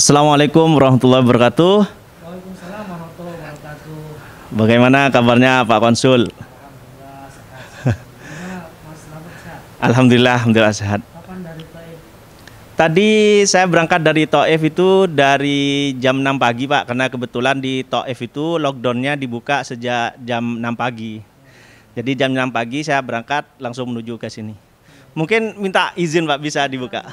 Assalamualaikum warahmatullahi wabarakatuh. Waalaikumsalam warahmatullahi wabarakatuh. Bagaimana kabarnya Pak Konsul? Alhamdulillah, alhamdulillah, alhamdulillah sehat. Tadi saya berangkat dari Toef itu dari jam 6 pagi Pak, karena kebetulan di Toef itu lockdownnya dibuka sejak jam 6 pagi. Jadi jam 6 pagi saya berangkat langsung menuju ke sini. Mungkin minta izin Pak bisa dibuka.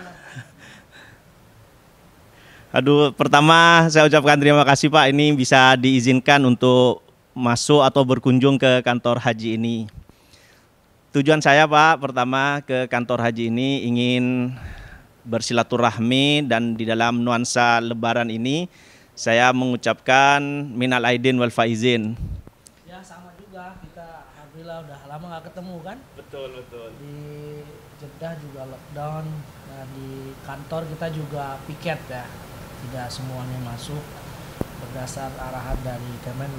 Aduh, pertama saya ucapkan terima kasih Pak ini bisa diizinkan untuk masuk atau berkunjung ke kantor haji ini. Tujuan saya Pak pertama ke kantor haji ini ingin bersilaturahmi dan di dalam nuansa lebaran ini saya mengucapkan minal aidin wal faizin. Ya sama juga kita alhamdulillah udah lama gak ketemu kan? Betul betul. Di Jeddah juga lockdown, nah di kantor kita juga piket ya tidak semuanya masuk berdasar arahan dari Kemen.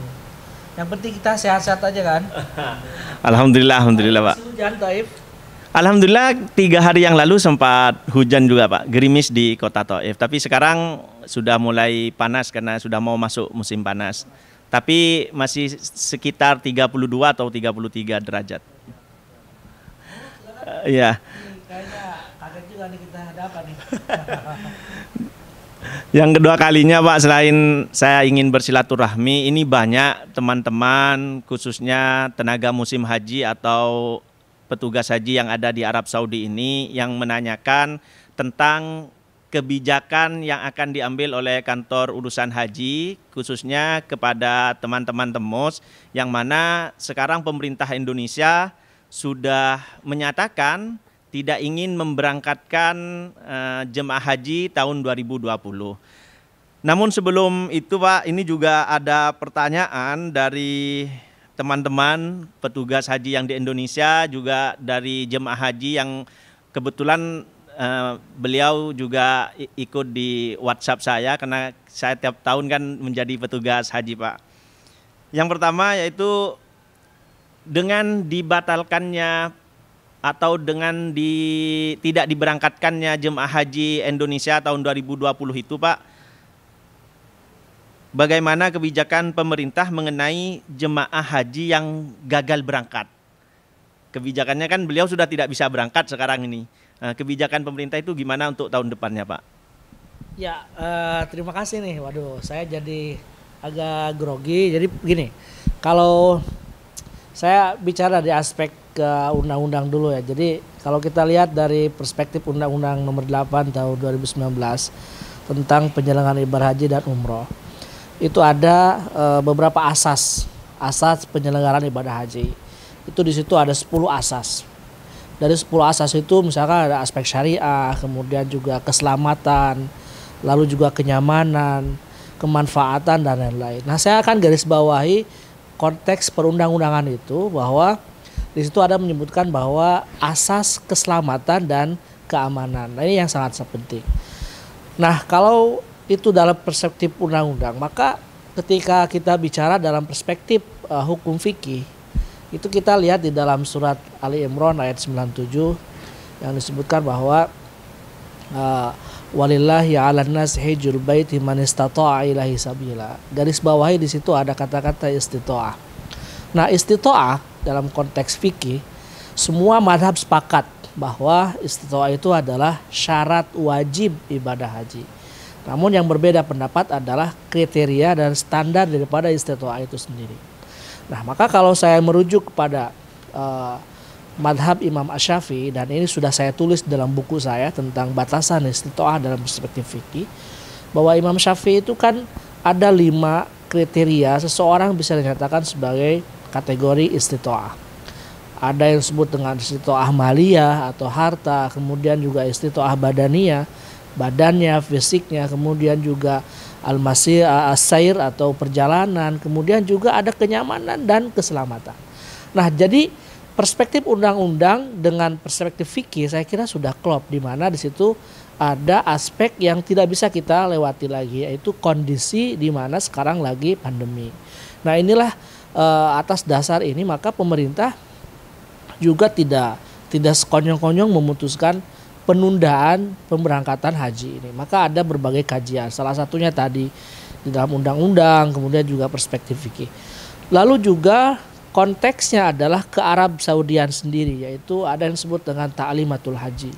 yang penting kita sehat-sehat aja kan alhamdulillah alhamdulillah pak Alhamdulillah tiga hari yang lalu sempat hujan juga Pak, gerimis di kota Taif. Tapi sekarang sudah mulai panas karena sudah mau masuk musim panas. Tapi masih sekitar 32 atau 33 derajat. Iya. ya. Kayaknya kaget juga nih kita ada nih. yang kedua kalinya Pak selain saya ingin bersilaturahmi ini banyak teman-teman khususnya tenaga musim haji atau petugas haji yang ada di Arab Saudi ini yang menanyakan tentang kebijakan yang akan diambil oleh kantor urusan haji khususnya kepada teman-teman temos yang mana sekarang pemerintah Indonesia sudah menyatakan tidak ingin memberangkatkan eh, jemaah haji tahun 2020. Namun sebelum itu Pak, ini juga ada pertanyaan dari teman-teman petugas haji yang di Indonesia juga dari jemaah haji yang kebetulan eh, beliau juga ikut di WhatsApp saya karena saya tiap tahun kan menjadi petugas haji Pak. Yang pertama yaitu dengan dibatalkannya atau dengan di, tidak diberangkatkannya jemaah haji Indonesia tahun 2020 itu Pak bagaimana kebijakan pemerintah mengenai jemaah haji yang gagal berangkat kebijakannya kan beliau sudah tidak bisa berangkat sekarang ini nah, kebijakan pemerintah itu gimana untuk tahun depannya Pak ya eh, terima kasih nih waduh saya jadi agak grogi jadi begini kalau saya bicara di aspek ke undang-undang dulu ya. Jadi kalau kita lihat dari perspektif Undang-Undang Nomor 8 Tahun 2019 tentang penyelenggaraan ibadah haji dan umroh, itu ada e, beberapa asas asas penyelenggaraan ibadah haji. Itu di situ ada 10 asas. Dari 10 asas itu misalkan ada aspek syariah, kemudian juga keselamatan, lalu juga kenyamanan, kemanfaatan dan lain-lain. Nah, saya akan garis bawahi konteks perundang-undangan itu bahwa di situ ada menyebutkan bahwa asas keselamatan dan keamanan. Nah, ini yang sangat penting. Nah, kalau itu dalam perspektif undang-undang, maka ketika kita bicara dalam perspektif uh, hukum fikih, itu kita lihat di dalam surat Ali Imran ayat 97 yang disebutkan bahwa uh, walillahi ala nas hijjul baiti man istata'a ilahi sabila. Garis bawahi di situ ada kata-kata istita'ah. Nah, istita'ah dalam konteks fikih semua madhab sepakat bahwa istitwa itu adalah syarat wajib ibadah haji. Namun yang berbeda pendapat adalah kriteria dan standar daripada istitwa itu sendiri. Nah maka kalau saya merujuk kepada uh, eh, madhab Imam Asyafi dan ini sudah saya tulis dalam buku saya tentang batasan istitwa dalam perspektif fikih bahwa Imam Syafi'i itu kan ada lima kriteria seseorang bisa dinyatakan sebagai kategori istitoah. Ada yang disebut dengan istitoah malia atau harta, kemudian juga istitoah badania badannya, fisiknya, kemudian juga almasir asair atau perjalanan, kemudian juga ada kenyamanan dan keselamatan. Nah, jadi perspektif undang-undang dengan perspektif fikih saya kira sudah klop di mana di situ ada aspek yang tidak bisa kita lewati lagi yaitu kondisi di mana sekarang lagi pandemi. Nah inilah uh, atas dasar ini maka pemerintah juga tidak tidak sekonyong-konyong memutuskan penundaan pemberangkatan haji ini. Maka ada berbagai kajian. Salah satunya tadi di dalam undang-undang, kemudian juga perspektif fikih. Lalu juga konteksnya adalah ke Arab Saudian sendiri, yaitu ada yang disebut dengan ta'limatul haji.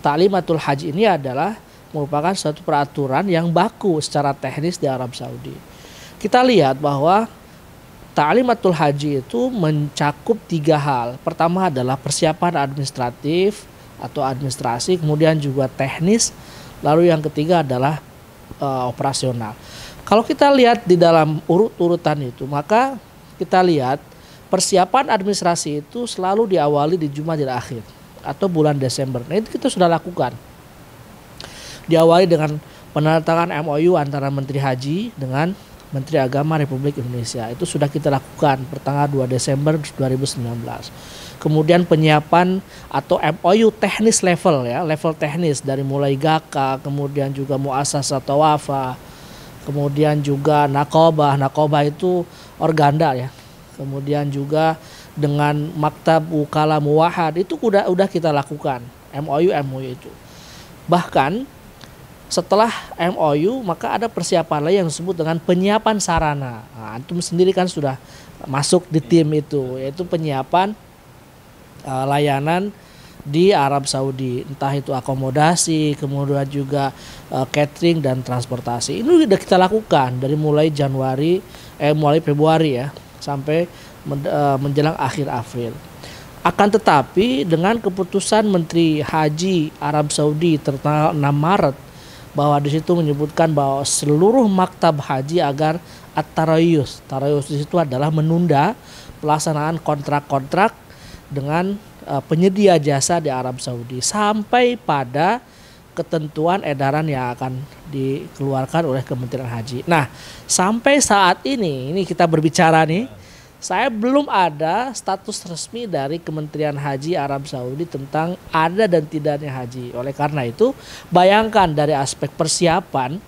Ta'limatul haji ini adalah merupakan suatu peraturan yang baku secara teknis di Arab Saudi kita lihat bahwa Ta'limatul haji itu mencakup tiga hal. Pertama adalah persiapan administratif atau administrasi, kemudian juga teknis, lalu yang ketiga adalah uh, operasional. Kalau kita lihat di dalam urut-urutan itu, maka kita lihat persiapan administrasi itu selalu diawali di jumat dan Akhir atau bulan Desember. Nah, itu kita sudah lakukan. Diawali dengan penandatangan MOU antara Menteri Haji dengan Menteri Agama Republik Indonesia. Itu sudah kita lakukan pertengahan 2 Desember 2019. Kemudian penyiapan atau MOU teknis level ya, level teknis dari mulai GAKA, kemudian juga Muasasa Tawafa, kemudian juga nakoba nakoba itu organda ya. Kemudian juga dengan Maktab Ukala Muwahad itu udah udah kita lakukan MOU MOU itu. Bahkan setelah MOU maka ada persiapan lain yang disebut dengan penyiapan sarana. Nah, antum sendiri kan sudah masuk di tim itu yaitu penyiapan uh, layanan di Arab Saudi entah itu akomodasi kemudian juga uh, catering dan transportasi ini sudah kita lakukan dari mulai Januari eh mulai Februari ya sampai men, uh, menjelang akhir April akan tetapi dengan keputusan Menteri Haji Arab Saudi tertanggal 6 Maret bahwa di situ menyebutkan bahwa seluruh maktab haji agar at-tarayus. Tarayus di situ adalah menunda pelaksanaan kontrak-kontrak dengan uh, penyedia jasa di Arab Saudi sampai pada ketentuan edaran yang akan dikeluarkan oleh Kementerian Haji. Nah, sampai saat ini ini kita berbicara nih saya belum ada status resmi dari Kementerian Haji Arab Saudi tentang ada dan tidaknya haji. Oleh karena itu, bayangkan dari aspek persiapan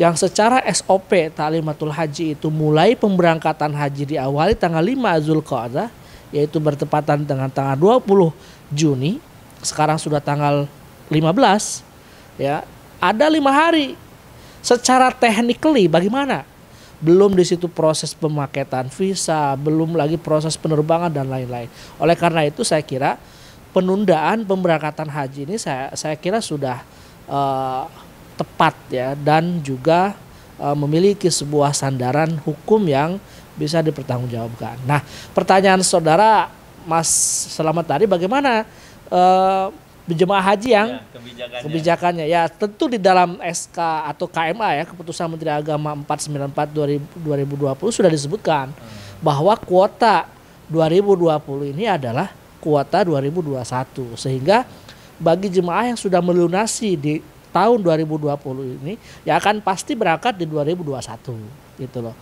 yang secara SOP Talimatul Haji itu mulai pemberangkatan haji diawali tanggal 5 Zulqa'dah yaitu bertepatan dengan tanggal 20 Juni. Sekarang sudah tanggal 15 ya. Ada lima hari. Secara technically bagaimana? belum di situ proses pemaketan visa, belum lagi proses penerbangan dan lain-lain. Oleh karena itu saya kira penundaan pemberangkatan haji ini saya saya kira sudah uh, tepat ya dan juga uh, memiliki sebuah sandaran hukum yang bisa dipertanggungjawabkan. Nah, pertanyaan saudara Mas Selamat tadi bagaimana uh, jemaah haji yang ya, kebijakannya. kebijakannya ya tentu di dalam SK atau KMA ya keputusan Menteri Agama 494 2020 sudah disebutkan hmm. bahwa kuota 2020 ini adalah kuota 2021 sehingga bagi jemaah yang sudah melunasi di tahun 2020 ini ya akan pasti berangkat di 2021 gitu loh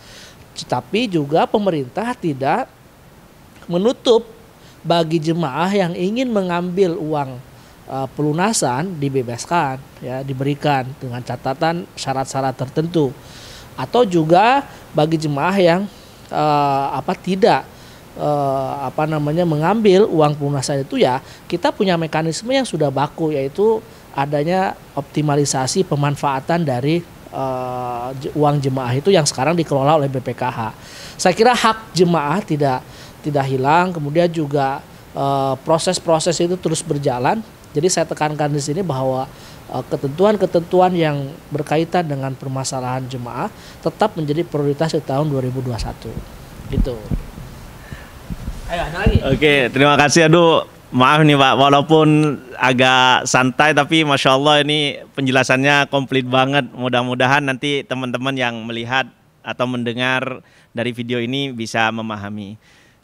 Tetapi juga pemerintah tidak menutup bagi jemaah yang ingin mengambil uang uh, pelunasan dibebaskan ya diberikan dengan catatan syarat-syarat tertentu atau juga bagi jemaah yang uh, apa tidak uh, apa namanya mengambil uang pelunasan itu ya kita punya mekanisme yang sudah baku yaitu adanya optimalisasi pemanfaatan dari uh, uang jemaah itu yang sekarang dikelola oleh BPKH. Saya kira hak jemaah tidak tidak hilang kemudian juga proses-proses uh, proses -proses itu terus berjalan jadi saya tekankan di sini bahwa eh, ketentuan-ketentuan yang berkaitan dengan permasalahan jemaah tetap menjadi prioritas di tahun 2021. Gitu. Ayo, ada lagi. Oke, terima kasih. Aduh, maaf nih Pak, walaupun agak santai tapi Masya Allah ini penjelasannya komplit banget. Mudah-mudahan nanti teman-teman yang melihat atau mendengar dari video ini bisa memahami.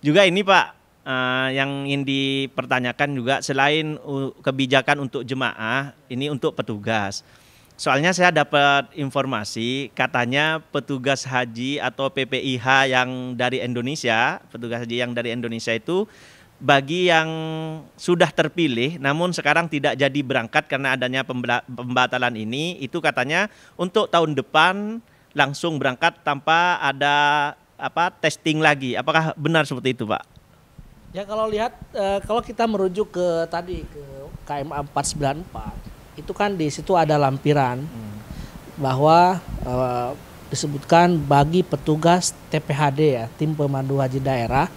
Juga ini Pak, uh, yang ingin dipertanyakan juga selain kebijakan untuk jemaah ini untuk petugas. Soalnya saya dapat informasi katanya petugas haji atau PPIH yang dari Indonesia, petugas haji yang dari Indonesia itu bagi yang sudah terpilih namun sekarang tidak jadi berangkat karena adanya pembatalan ini itu katanya untuk tahun depan langsung berangkat tanpa ada apa testing lagi. Apakah benar seperti itu, Pak? Ya kalau lihat e, kalau kita merujuk ke tadi ke KMA 494 itu kan di situ ada lampiran hmm. bahwa e, disebutkan bagi petugas TPHD ya tim pemandu haji daerah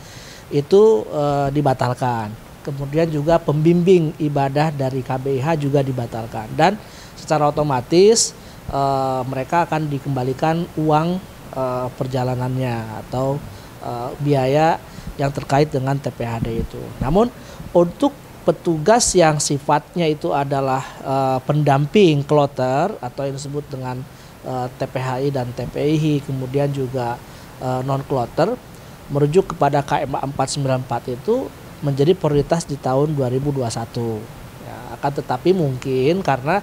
itu e, dibatalkan. Kemudian juga pembimbing ibadah dari KBIH juga dibatalkan dan secara otomatis e, mereka akan dikembalikan uang e, perjalanannya atau e, biaya yang terkait dengan TPHD itu. Namun untuk petugas yang sifatnya itu adalah uh, pendamping kloter atau yang disebut dengan uh, eh, TPHI dan TPIH kemudian juga uh, eh, non kloter merujuk kepada KMA 494 itu menjadi prioritas di tahun 2021. Ya, akan tetapi mungkin karena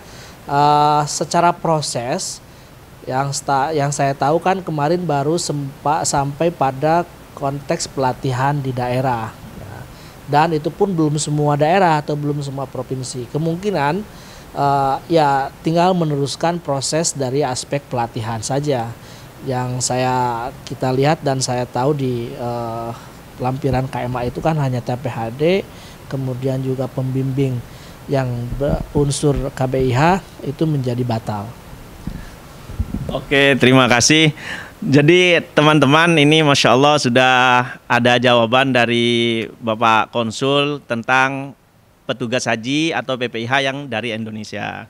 uh, secara proses yang sta, yang saya tahu kan kemarin baru sempat sampai pada konteks pelatihan di daerah. Ya. Dan itu pun belum semua daerah atau belum semua provinsi. Kemungkinan uh, ya tinggal meneruskan proses dari aspek pelatihan saja yang saya kita lihat dan saya tahu di uh, lampiran KMA itu kan hanya TPHD, kemudian juga pembimbing yang unsur KBIH itu menjadi batal. Oke, terima kasih. Jadi teman-teman ini Masya Allah sudah ada jawaban dari Bapak Konsul tentang petugas haji atau PPIH yang dari Indonesia.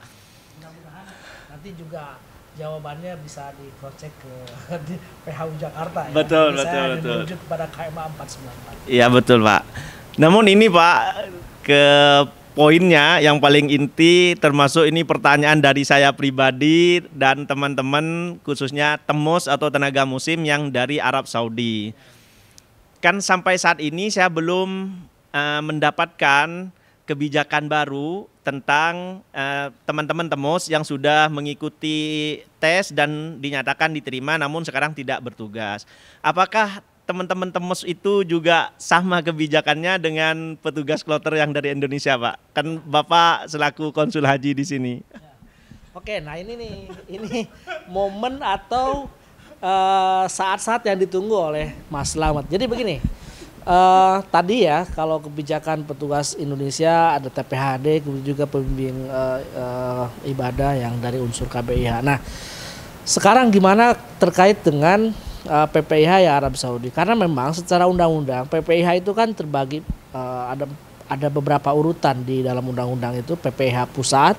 nanti juga jawabannya bisa di ke di PHU Jakarta ya. Betul, Jadi betul, saya betul. Saya kepada KMA 494. Iya betul Pak. Namun ini Pak ke poinnya yang paling inti termasuk ini pertanyaan dari saya pribadi dan teman-teman khususnya temus atau tenaga musim yang dari Arab Saudi. Kan sampai saat ini saya belum uh, mendapatkan kebijakan baru tentang eh, teman-teman uh, temus yang sudah mengikuti tes dan dinyatakan diterima namun sekarang tidak bertugas. Apakah teman-teman temus itu juga sama kebijakannya dengan petugas kloter yang dari Indonesia, Pak. Kan Bapak selaku konsul haji di sini. Ya. Oke, nah ini nih, ini momen atau eh, saat-saat uh, yang ditunggu oleh Mas Selamat. Jadi begini, uh, tadi ya kalau kebijakan petugas Indonesia ada TPHD, kemudian juga pembimbing uh, uh, ibadah yang dari unsur KBIH. Nah, sekarang gimana terkait dengan uh, eh, PPIH ya Arab Saudi karena memang secara undang-undang PPIH itu kan terbagi uh, ada ada beberapa urutan di dalam undang-undang itu PPIH pusat,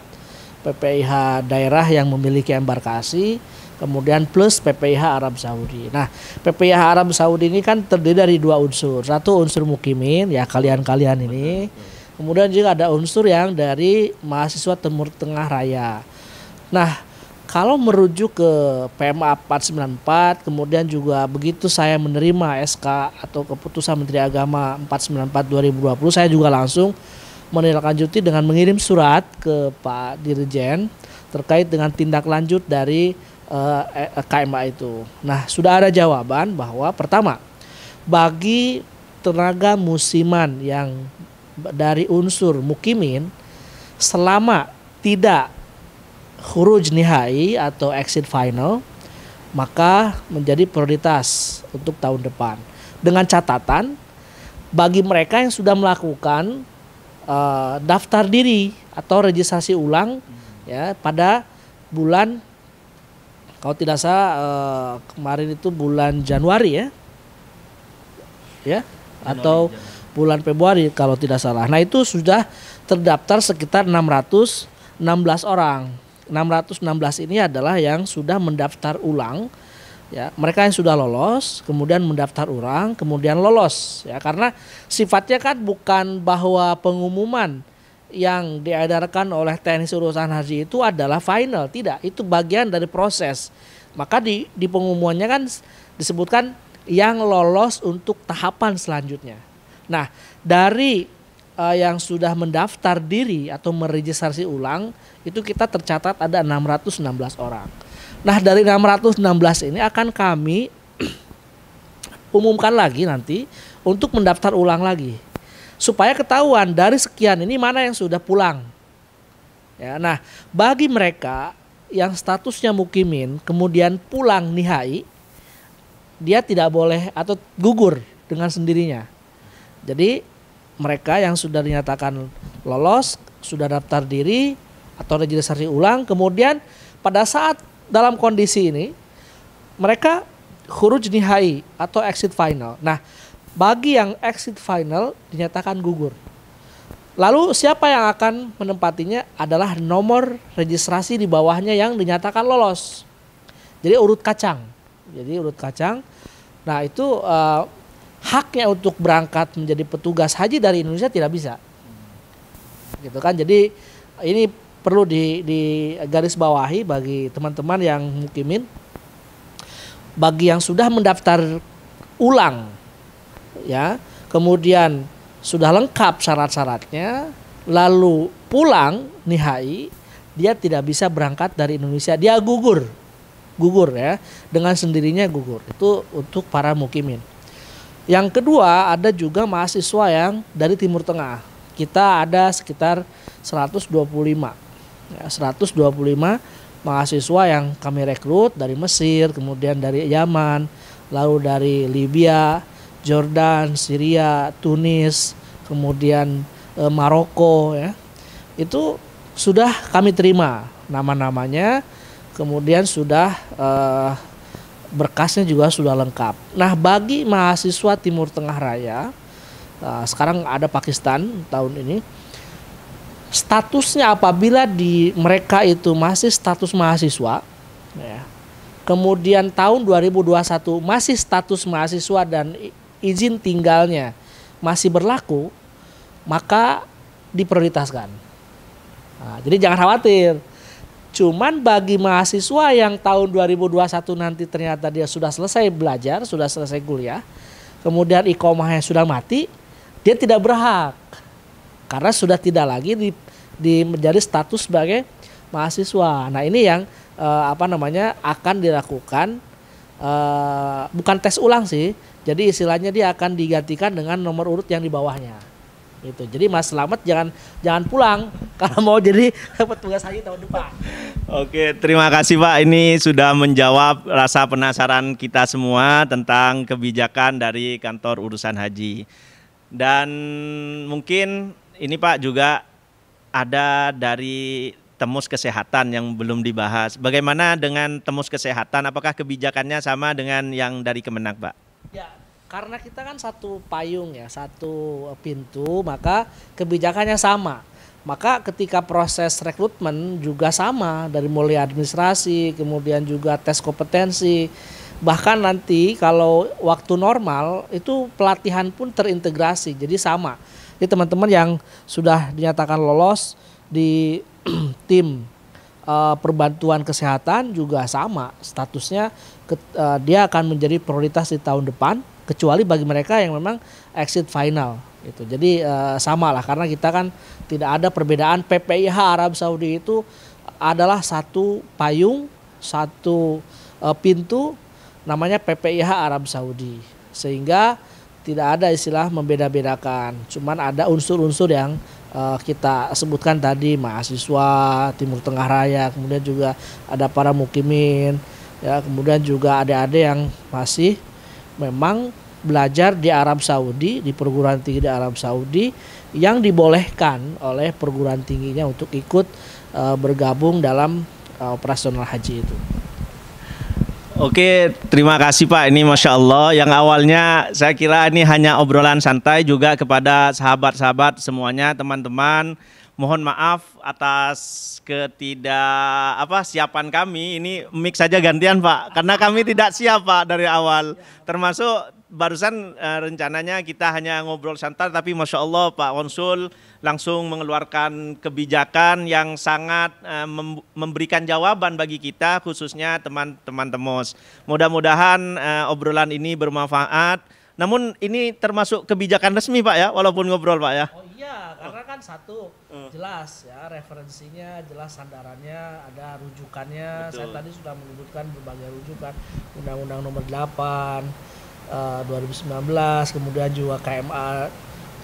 PPIH daerah yang memiliki embarkasi, kemudian plus PPIH Arab Saudi. Nah, PPIH Arab Saudi ini kan terdiri dari dua unsur. Satu unsur mukimin ya kalian-kalian ini. Kemudian juga ada unsur yang dari mahasiswa Timur Tengah Raya. Nah, kalau merujuk ke PMA 494, kemudian juga begitu saya menerima SK atau keputusan Menteri Agama 494 2020, saya juga langsung menindaklanjuti dengan mengirim surat ke Pak Dirjen terkait dengan tindak lanjut dari uh, eh, eh, KMA itu. Nah, sudah ada jawaban bahwa pertama, bagi tenaga musiman yang dari unsur mukimin selama tidak khuruj nihai atau exit final maka menjadi prioritas untuk tahun depan dengan catatan bagi mereka yang sudah melakukan uh, daftar diri atau registrasi ulang ya pada bulan kalau tidak salah uh, kemarin itu bulan Januari ya ya atau bulan Februari kalau tidak salah. Nah, itu sudah terdaftar sekitar 616 orang. 616 ini adalah yang sudah mendaftar ulang ya mereka yang sudah lolos kemudian mendaftar ulang kemudian lolos ya karena sifatnya kan bukan bahwa pengumuman yang diedarkan oleh teknis urusan haji itu adalah final tidak itu bagian dari proses maka di di pengumumannya kan disebutkan yang lolos untuk tahapan selanjutnya nah dari uh, yang sudah mendaftar diri atau meregistrasi ulang itu kita tercatat ada 616 orang. Nah, dari 616 ini akan kami umumkan lagi nanti untuk mendaftar ulang lagi. Supaya ketahuan dari sekian ini mana yang sudah pulang. Ya, nah, bagi mereka yang statusnya mukimin kemudian pulang nihai dia tidak boleh atau gugur dengan sendirinya. Jadi mereka yang sudah dinyatakan lolos, sudah daftar diri atau registrasi ulang, kemudian pada saat dalam kondisi ini mereka huruf nihai atau exit final. Nah, bagi yang exit final dinyatakan gugur. Lalu siapa yang akan menempatinya adalah nomor registrasi di bawahnya yang dinyatakan lolos. Jadi urut kacang. Jadi urut kacang. Nah, itu uh, haknya untuk berangkat menjadi petugas haji dari Indonesia tidak bisa. Gitu kan. Jadi ini perlu di, di garis bawahi bagi teman-teman yang mukimin bagi yang sudah mendaftar ulang ya, kemudian sudah lengkap syarat-syaratnya lalu pulang nihai dia tidak bisa berangkat dari Indonesia. Dia gugur. Gugur ya. Dengan sendirinya gugur. Itu untuk para mukimin. Yang kedua ada juga mahasiswa yang dari Timur Tengah. Kita ada sekitar 125. 125 ya, mahasiswa yang kami rekrut dari Mesir, kemudian dari Yaman, lalu dari Libya, Jordan, Syria, Tunis, kemudian e, Maroko ya. Itu sudah kami terima nama-namanya, kemudian sudah e, berkasnya juga sudah lengkap. Nah, bagi mahasiswa Timur Tengah Raya, nah, sekarang ada Pakistan tahun ini. Statusnya apabila di mereka itu masih status mahasiswa, ya. Kemudian tahun 2021 masih status mahasiswa dan izin tinggalnya masih berlaku, maka diprioritaskan. Nah, jadi jangan khawatir Cuman bagi mahasiswa yang tahun 2021 nanti ternyata dia sudah selesai belajar, sudah selesai kuliah, kemudian ikomahnya sudah mati, dia tidak berhak. Karena sudah tidak lagi di, di menjadi status sebagai mahasiswa. Nah, ini yang e, apa namanya akan dilakukan e, bukan tes ulang sih. Jadi istilahnya dia akan digantikan dengan nomor urut yang di bawahnya. Itu. Jadi Mas Selamat jangan jangan pulang kalau mau jadi petugas haji tahun depan. Oke, terima kasih Pak. Ini sudah menjawab rasa penasaran kita semua tentang kebijakan dari kantor urusan haji. Dan mungkin ini Pak juga ada dari temus kesehatan yang belum dibahas. Bagaimana dengan temus kesehatan? Apakah kebijakannya sama dengan yang dari Kemenak, Pak? Ya, karena kita kan satu payung ya, satu eh, pintu, maka kebijakannya sama. Maka ketika proses rekrutmen juga sama dari mulai administrasi, kemudian juga tes kompetensi. Bahkan nanti kalau waktu normal itu pelatihan pun terintegrasi, jadi sama. Jadi teman-teman yang sudah dinyatakan lolos di tim eh, perbantuan kesehatan juga sama statusnya eh, dia akan menjadi prioritas di tahun depan kecuali bagi mereka yang memang exit final itu jadi uh, eh, sama lah karena kita kan tidak ada perbedaan PPIH Arab Saudi itu adalah satu payung satu uh, pintu namanya PPIH Arab Saudi sehingga tidak ada istilah membeda-bedakan cuman ada unsur-unsur yang uh, kita sebutkan tadi mahasiswa Timur Tengah Raya kemudian juga ada para mukimin ya kemudian juga ada-ada yang masih memang belajar di Arab Saudi, di perguruan tinggi di Arab Saudi yang dibolehkan oleh perguruan tingginya untuk ikut e, bergabung dalam e, operasional haji itu. Oke, terima kasih Pak. Ini masya Allah. Yang awalnya saya kira ini hanya obrolan santai juga kepada sahabat-sahabat semuanya, teman-teman mohon maaf atas ketidak apa siapan kami. Ini mix saja gantian Pak, karena kami tidak siap Pak dari awal. Termasuk barusan uh, rencananya kita hanya ngobrol santai tapi masya Allah Pak Konsul langsung mengeluarkan kebijakan yang sangat uh, memberikan jawaban bagi kita khususnya teman-teman temos. Mudah-mudahan uh, obrolan ini bermanfaat namun ini termasuk kebijakan resmi Pak ya, walaupun ngobrol Pak ya. Oh iya, karena kan satu uh. jelas ya referensinya, jelas sandarannya, ada rujukannya. Betul. Saya tadi sudah menyebutkan berbagai rujukan, Undang-Undang Nomor 8 uh, 2019, kemudian juga KMA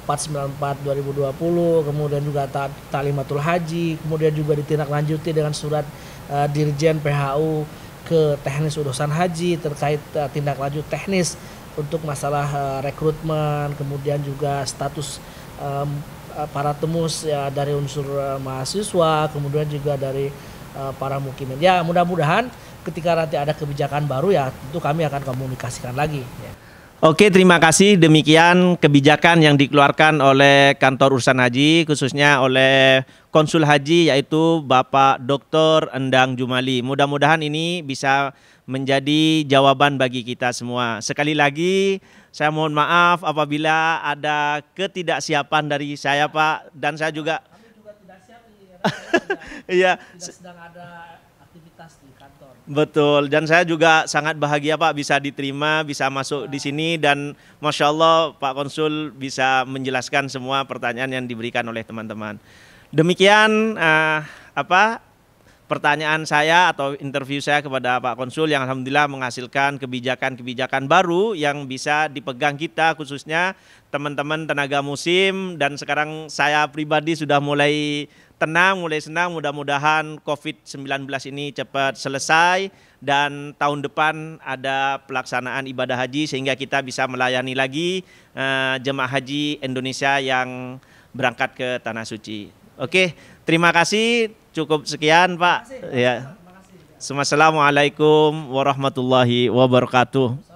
494 2020, kemudian juga ta Talimatul Haji, kemudian juga ditindaklanjuti dengan surat uh, Dirjen PHU ke teknis urusan haji terkait uh, tindak lanjut teknis untuk masalah uh, rekrutmen, kemudian juga status um, para temus ya dari unsur uh, mahasiswa, kemudian juga dari uh, para mukimin. Ya mudah-mudahan ketika nanti ada kebijakan baru ya tentu kami akan komunikasikan lagi. Ya. Oke, terima kasih. Demikian kebijakan yang dikeluarkan oleh Kantor Urusan Haji, khususnya oleh Konsul Haji, yaitu Bapak Dr. Endang Jumali. Mudah-mudahan ini bisa menjadi jawaban bagi kita semua. Sekali lagi saya mohon maaf apabila ada ketidaksiapan dari saya Pak dan saya juga Iya. sedang ada aktivitas di kantor. Betul. Dan saya juga sangat bahagia Pak bisa diterima, bisa masuk nah. di sini dan masya Allah Pak Konsul bisa menjelaskan semua pertanyaan yang diberikan oleh teman-teman. Demikian uh, apa pertanyaan saya atau interview saya kepada Pak Konsul yang alhamdulillah menghasilkan kebijakan-kebijakan baru yang bisa dipegang kita khususnya teman-teman tenaga musim dan sekarang saya pribadi sudah mulai tenang, mulai senang mudah-mudahan COVID-19 ini cepat selesai dan tahun depan ada pelaksanaan ibadah haji sehingga kita bisa melayani lagi uh, jemaah haji Indonesia yang berangkat ke tanah suci. Oke, terima kasih cukup sekian Pak. Kasih, ya. Assalamualaikum warahmatullahi wabarakatuh.